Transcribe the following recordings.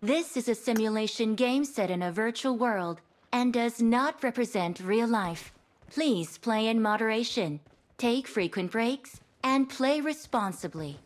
This is a simulation game set in a virtual world and does not represent real life. Please play in moderation, take frequent breaks, and play responsibly.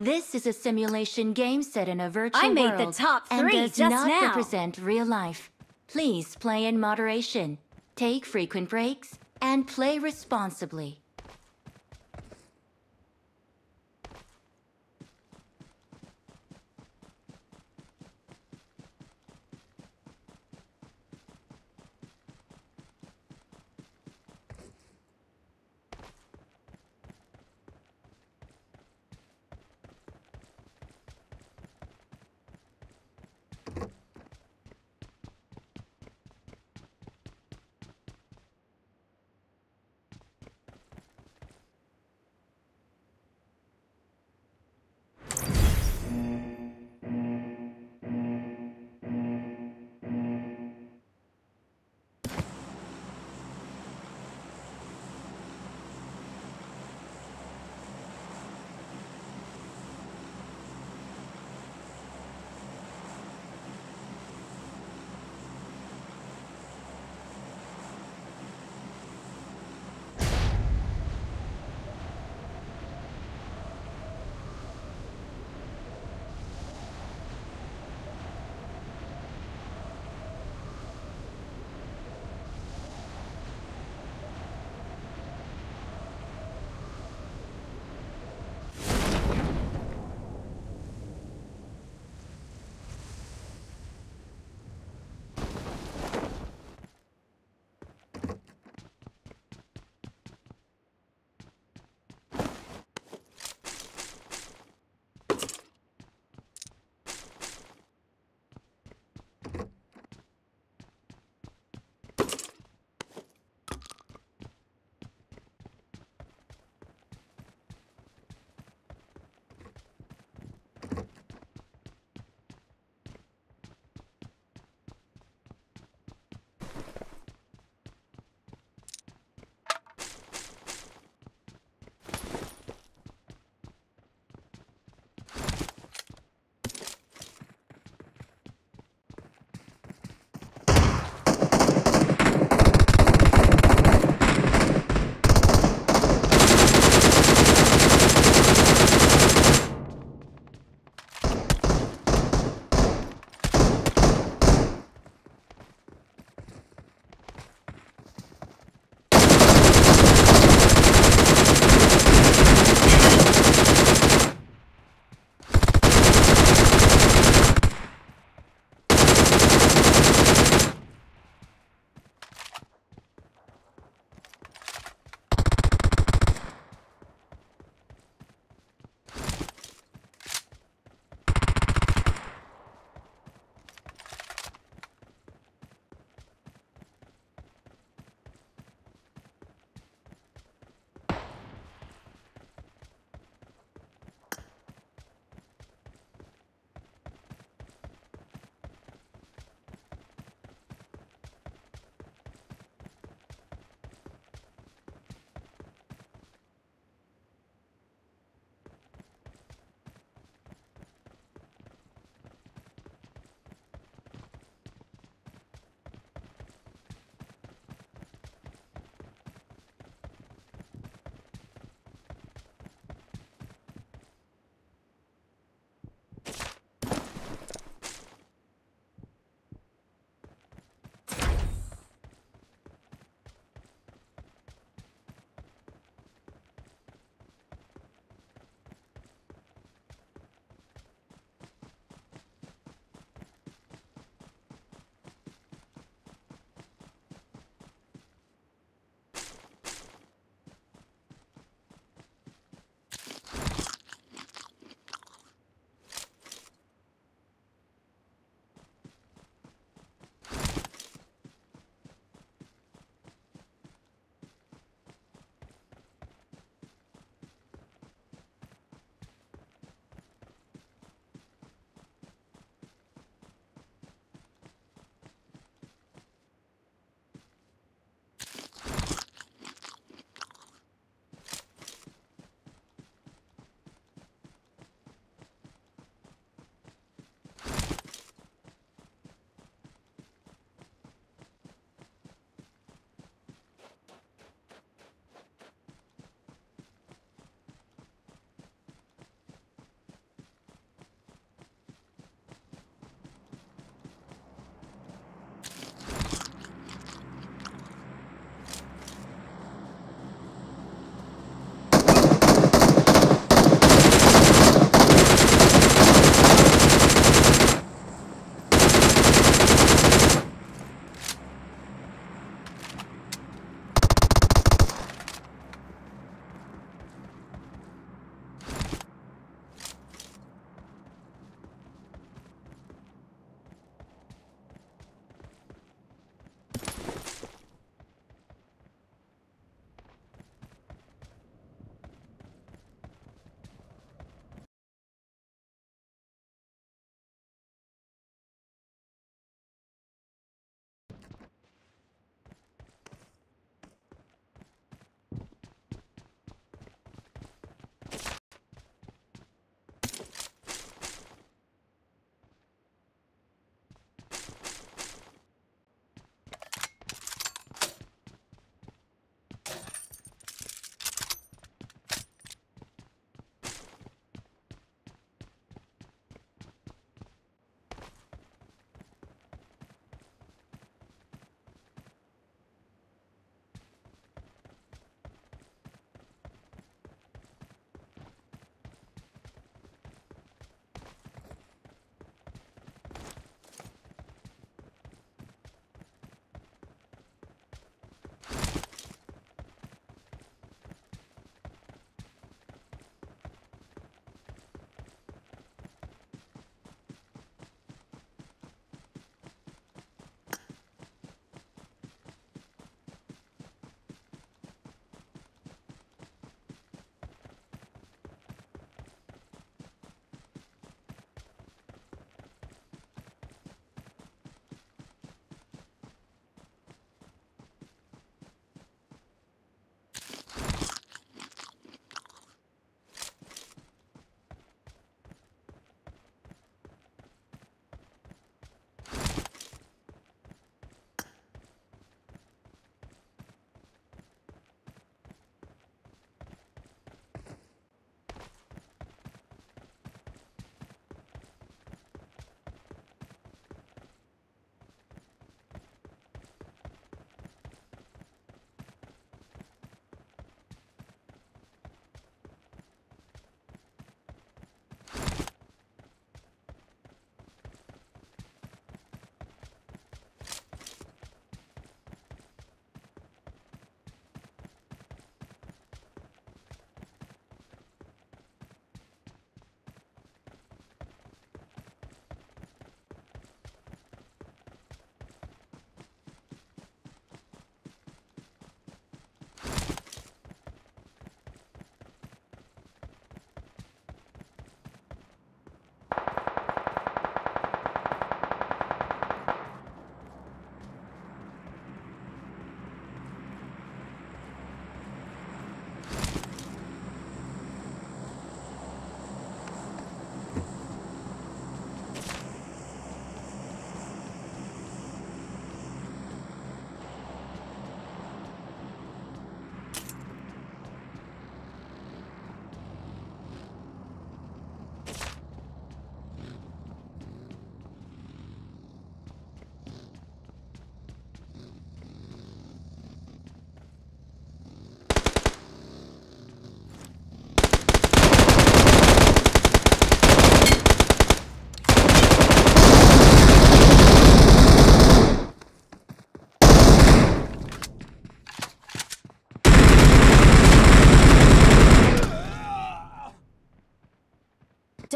This is a simulation game set in a virtual world. I made world the top three and does just not now. represent real life. Please play in moderation, take frequent breaks, and play responsibly.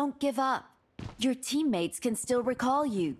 Don't give up. Your teammates can still recall you.